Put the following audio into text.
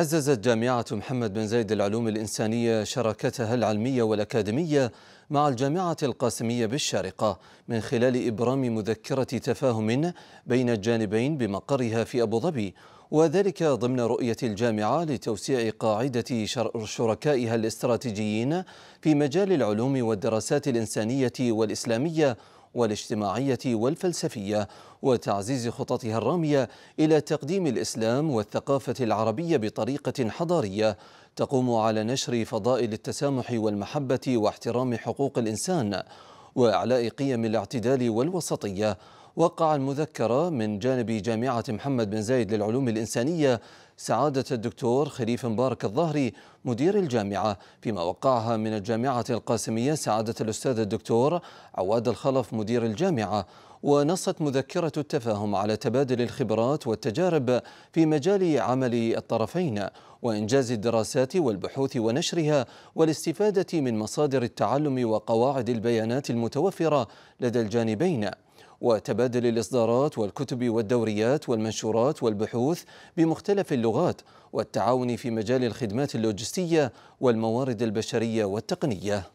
عززت جامعة محمد بن زايد العلوم الإنسانية شراكتها العلمية والأكاديمية مع الجامعة القاسمية بالشارقة من خلال إبرام مذكرة تفاهم بين الجانبين بمقرها في أبو ظبي وذلك ضمن رؤية الجامعة لتوسيع قاعدة شركائها الاستراتيجيين في مجال العلوم والدراسات الإنسانية والإسلامية والاجتماعية والفلسفية وتعزيز خططها الرامية إلى تقديم الإسلام والثقافة العربية بطريقة حضارية تقوم على نشر فضائل التسامح والمحبة واحترام حقوق الإنسان وإعلاء قيم الاعتدال والوسطية وقع المذكرة من جانب جامعة محمد بن زايد للعلوم الإنسانية سعادة الدكتور خليف مبارك الظهري مدير الجامعة فيما وقعها من الجامعة القاسمية سعادة الأستاذ الدكتور عواد الخلف مدير الجامعة ونصت مذكرة التفاهم على تبادل الخبرات والتجارب في مجال عمل الطرفين وإنجاز الدراسات والبحوث ونشرها والاستفادة من مصادر التعلم وقواعد البيانات المتوفرة لدى الجانبين وتبادل الإصدارات والكتب والدوريات والمنشورات والبحوث بمختلف اللغات والتعاون في مجال الخدمات اللوجستية والموارد البشرية والتقنية